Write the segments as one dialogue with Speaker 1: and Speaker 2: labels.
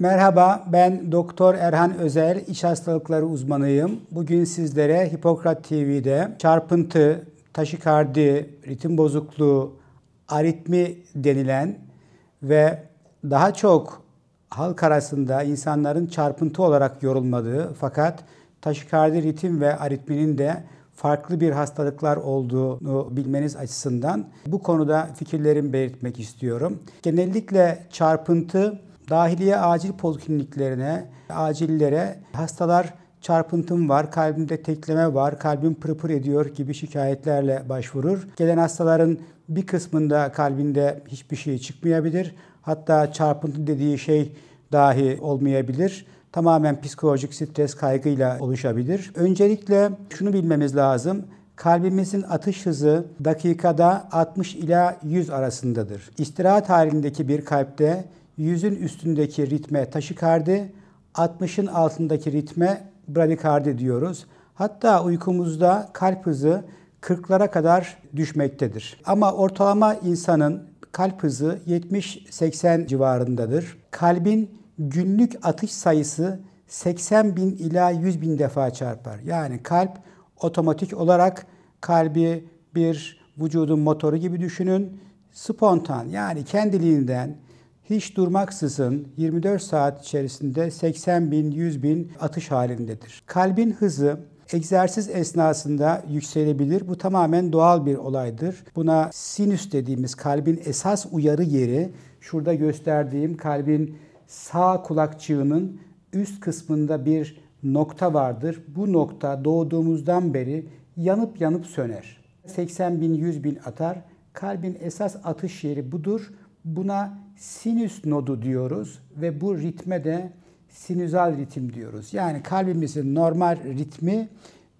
Speaker 1: Merhaba, ben Doktor Erhan Özel, iç hastalıkları uzmanıyım. Bugün sizlere Hipokrat TV'de çarpıntı, taşikardi, ritim bozukluğu, aritmi denilen ve daha çok halk arasında insanların çarpıntı olarak yorulmadığı fakat taşikardi ritim ve aritminin de farklı bir hastalıklar olduğunu bilmeniz açısından bu konuda fikirlerimi belirtmek istiyorum. Genellikle çarpıntı dahiliye acil polikliniklerine, acillere hastalar çarpıntım var, kalbimde tekleme var, kalbim pırpır ediyor gibi şikayetlerle başvurur. Gelen hastaların bir kısmında kalbinde hiçbir şey çıkmayabilir. Hatta çarpıntı dediği şey dahi olmayabilir tamamen psikolojik stres kaygıyla oluşabilir. Öncelikle şunu bilmemiz lazım. Kalbimizin atış hızı dakikada 60 ila 100 arasındadır. İstirahat halindeki bir kalpte 100'ün üstündeki ritme taşikardi, 60'ın altındaki ritme bradikardi diyoruz. Hatta uykumuzda kalp hızı 40'lara kadar düşmektedir. Ama ortalama insanın kalp hızı 70-80 civarındadır. Kalbin günlük atış sayısı 80 bin ila 100 bin defa çarpar. Yani kalp otomatik olarak kalbi bir vücudun motoru gibi düşünün. Spontan yani kendiliğinden hiç durmaksızın 24 saat içerisinde 80 bin 100 bin atış halindedir. Kalbin hızı egzersiz esnasında yükselebilir. Bu tamamen doğal bir olaydır. Buna sinüs dediğimiz kalbin esas uyarı yeri şurada gösterdiğim kalbin sağ kulakçığının üst kısmında bir nokta vardır. Bu nokta doğduğumuzdan beri yanıp yanıp söner. 80 bin, 100 bin atar. Kalbin esas atış yeri budur. Buna sinüs nodu diyoruz ve bu ritme de sinüzal ritim diyoruz. Yani kalbimizin normal ritmi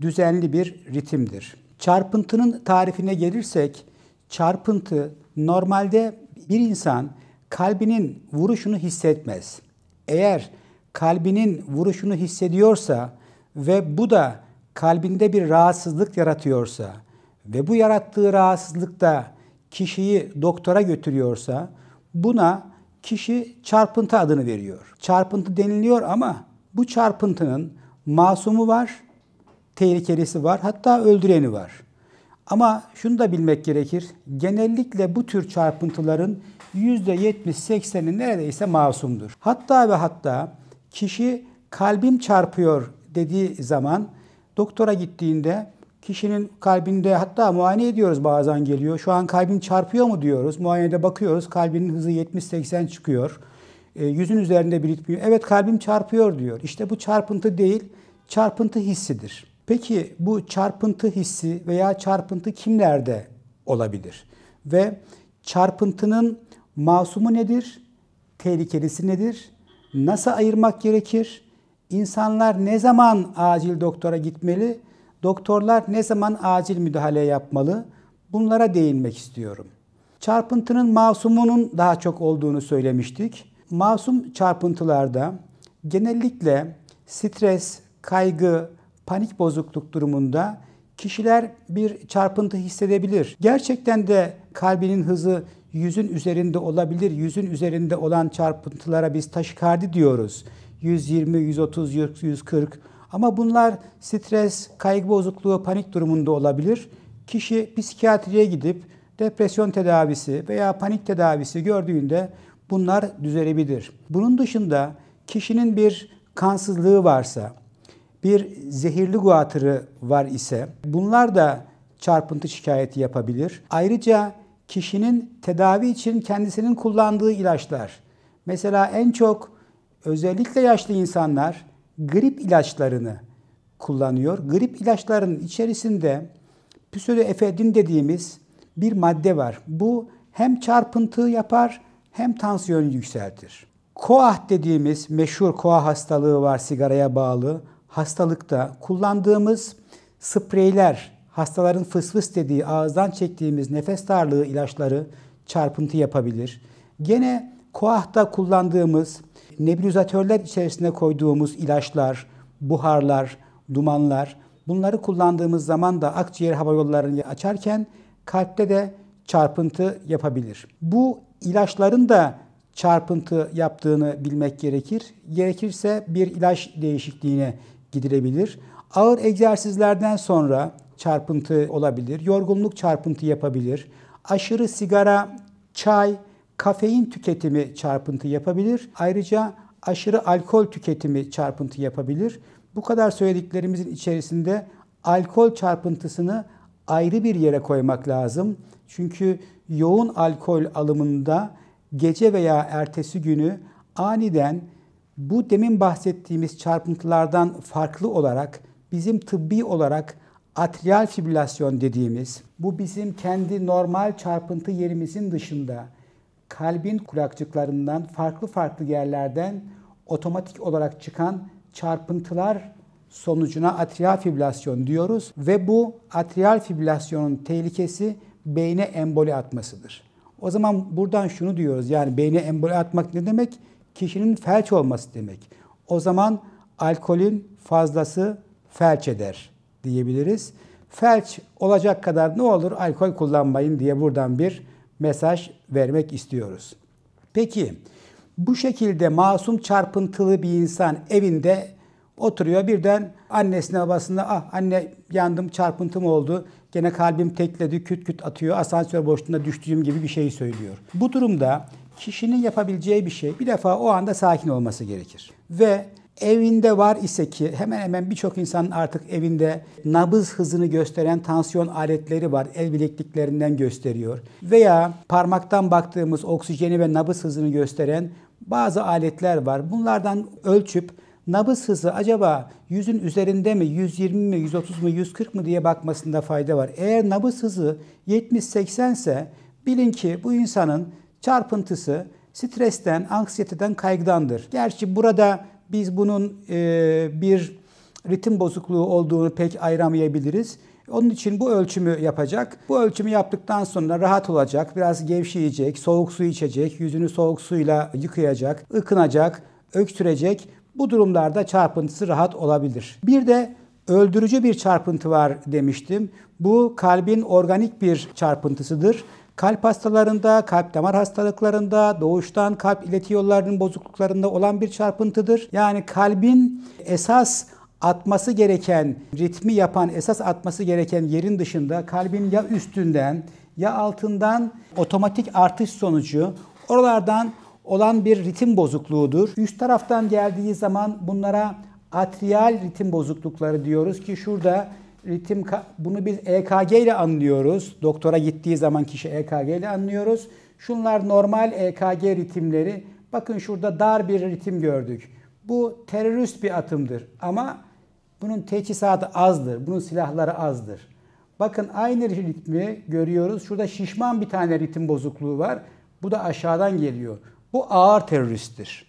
Speaker 1: düzenli bir ritimdir. Çarpıntının tarifine gelirsek, çarpıntı normalde bir insan kalbinin vuruşunu hissetmez. Eğer kalbinin vuruşunu hissediyorsa ve bu da kalbinde bir rahatsızlık yaratıyorsa ve bu yarattığı rahatsızlık da kişiyi doktora götürüyorsa buna kişi çarpıntı adını veriyor. Çarpıntı deniliyor ama bu çarpıntının masumu var, tehlikelisi var, hatta öldüreni var. Ama şunu da bilmek gerekir. Genellikle bu tür çarpıntıların %70-80'i neredeyse masumdur. Hatta ve hatta kişi kalbim çarpıyor dediği zaman doktora gittiğinde kişinin kalbinde hatta muayene ediyoruz bazen geliyor. Şu an kalbin çarpıyor mu diyoruz. Muayenede bakıyoruz kalbinin hızı 70-80 çıkıyor. E, yüzün üzerinde bir ritmi. Evet kalbim çarpıyor diyor. İşte bu çarpıntı değil çarpıntı hissidir. Peki bu çarpıntı hissi veya çarpıntı kimlerde olabilir? Ve çarpıntının Masumu nedir? Tehlikelisi nedir? Nasıl ayırmak gerekir? İnsanlar ne zaman acil doktora gitmeli? Doktorlar ne zaman acil müdahale yapmalı? Bunlara değinmek istiyorum. Çarpıntının masumunun daha çok olduğunu söylemiştik. Masum çarpıntılarda genellikle stres, kaygı, panik bozukluk durumunda kişiler bir çarpıntı hissedebilir. Gerçekten de kalbinin hızı yüzün üzerinde olabilir. Yüzün üzerinde olan çarpıntılara biz taşikardi diyoruz. 120, 130, 140 ama bunlar stres, kaygı bozukluğu, panik durumunda olabilir. Kişi psikiyatriye gidip depresyon tedavisi veya panik tedavisi gördüğünde bunlar düzelebilir. Bunun dışında kişinin bir kansızlığı varsa, bir zehirli guatırı var ise bunlar da çarpıntı şikayeti yapabilir. Ayrıca kişinin tedavi için kendisinin kullandığı ilaçlar. Mesela en çok özellikle yaşlı insanlar grip ilaçlarını kullanıyor. Grip ilaçlarının içerisinde pseudoefedrin dediğimiz bir madde var. Bu hem çarpıntı yapar hem tansiyonu yükseltir. Koah dediğimiz meşhur koah hastalığı var sigaraya bağlı hastalıkta kullandığımız spreyler, hastaların fıs fıs dediği ağızdan çektiğimiz nefes darlığı ilaçları çarpıntı yapabilir. Gene koahta kullandığımız nebulizatörler içerisine koyduğumuz ilaçlar, buharlar, dumanlar bunları kullandığımız zaman da akciğer hava yollarını açarken kalpte de çarpıntı yapabilir. Bu ilaçların da çarpıntı yaptığını bilmek gerekir. Gerekirse bir ilaç değişikliğine gidilebilir. Ağır egzersizlerden sonra çarpıntı olabilir, yorgunluk çarpıntı yapabilir. Aşırı sigara, çay, kafein tüketimi çarpıntı yapabilir. Ayrıca aşırı alkol tüketimi çarpıntı yapabilir. Bu kadar söylediklerimizin içerisinde alkol çarpıntısını ayrı bir yere koymak lazım. Çünkü yoğun alkol alımında gece veya ertesi günü aniden bu demin bahsettiğimiz çarpıntılardan farklı olarak bizim tıbbi olarak atrial fibrilasyon dediğimiz bu bizim kendi normal çarpıntı yerimizin dışında kalbin kulakçıklarından farklı farklı yerlerden otomatik olarak çıkan çarpıntılar sonucuna atrial fibrilasyon diyoruz ve bu atrial fibrilasyonun tehlikesi beyne emboli atmasıdır. O zaman buradan şunu diyoruz yani beyne emboli atmak ne demek? kişinin felç olması demek. O zaman alkolün fazlası felç eder diyebiliriz. Felç olacak kadar ne olur alkol kullanmayın diye buradan bir mesaj vermek istiyoruz. Peki bu şekilde masum çarpıntılı bir insan evinde oturuyor birden annesine babasına ah anne yandım çarpıntım oldu gene kalbim tekledi küt küt atıyor asansör boşluğunda düştüğüm gibi bir şey söylüyor. Bu durumda kişinin yapabileceği bir şey. Bir defa o anda sakin olması gerekir. Ve evinde var ise ki hemen hemen birçok insanın artık evinde nabız hızını gösteren tansiyon aletleri var. El bilekliklerinden gösteriyor. Veya parmaktan baktığımız oksijeni ve nabız hızını gösteren bazı aletler var. Bunlardan ölçüp nabız hızı acaba yüzün üzerinde mi, 120 mi, 130 mu, 140 mı diye bakmasında fayda var. Eğer nabız hızı 70-80 ise bilin ki bu insanın çarpıntısı stresten, anksiyeteden, kaygıdandır. Gerçi burada biz bunun e, bir ritim bozukluğu olduğunu pek ayıramayabiliriz. Onun için bu ölçümü yapacak. Bu ölçümü yaptıktan sonra rahat olacak, biraz gevşeyecek, soğuk su içecek, yüzünü soğuk suyla yıkayacak, ıkınacak, öksürecek. Bu durumlarda çarpıntısı rahat olabilir. Bir de öldürücü bir çarpıntı var demiştim. Bu kalbin organik bir çarpıntısıdır. Kalp hastalarında, kalp damar hastalıklarında, doğuştan kalp ileti yollarının bozukluklarında olan bir çarpıntıdır. Yani kalbin esas atması gereken, ritmi yapan, esas atması gereken yerin dışında kalbin ya üstünden ya altından otomatik artış sonucu oralardan olan bir ritim bozukluğudur. Üst taraftan geldiği zaman bunlara atrial ritim bozuklukları diyoruz ki şurada ritim bunu biz EKG ile anlıyoruz. Doktora gittiği zaman kişi EKG ile anlıyoruz. Şunlar normal EKG ritimleri. Bakın şurada dar bir ritim gördük. Bu terörist bir atımdır ama bunun teçhizatı azdır. Bunun silahları azdır. Bakın aynı ritmi görüyoruz. Şurada şişman bir tane ritim bozukluğu var. Bu da aşağıdan geliyor. Bu ağır teröristtir.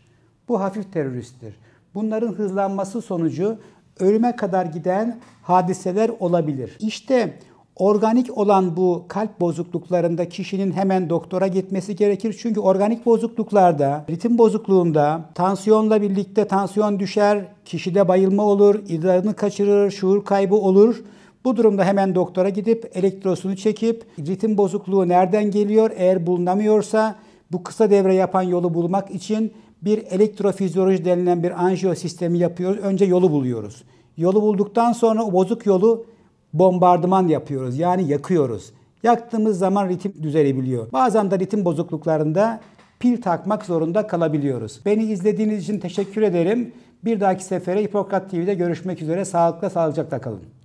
Speaker 1: Bu hafif teröristtir. Bunların hızlanması sonucu ölüme kadar giden hadiseler olabilir. İşte organik olan bu kalp bozukluklarında kişinin hemen doktora gitmesi gerekir. Çünkü organik bozukluklarda, ritim bozukluğunda tansiyonla birlikte tansiyon düşer, kişide bayılma olur, idrarını kaçırır, şuur kaybı olur. Bu durumda hemen doktora gidip elektrosunu çekip ritim bozukluğu nereden geliyor eğer bulunamıyorsa bu kısa devre yapan yolu bulmak için bir elektrofizyoloji denilen bir anjiyo sistemi yapıyoruz. Önce yolu buluyoruz. Yolu bulduktan sonra o bozuk yolu bombardıman yapıyoruz. Yani yakıyoruz. Yaktığımız zaman ritim düzelebiliyor. Bazen de ritim bozukluklarında pil takmak zorunda kalabiliyoruz. Beni izlediğiniz için teşekkür ederim. Bir dahaki sefere Hipokrat TV'de görüşmek üzere. Sağlıkla, sağlıcakla kalın.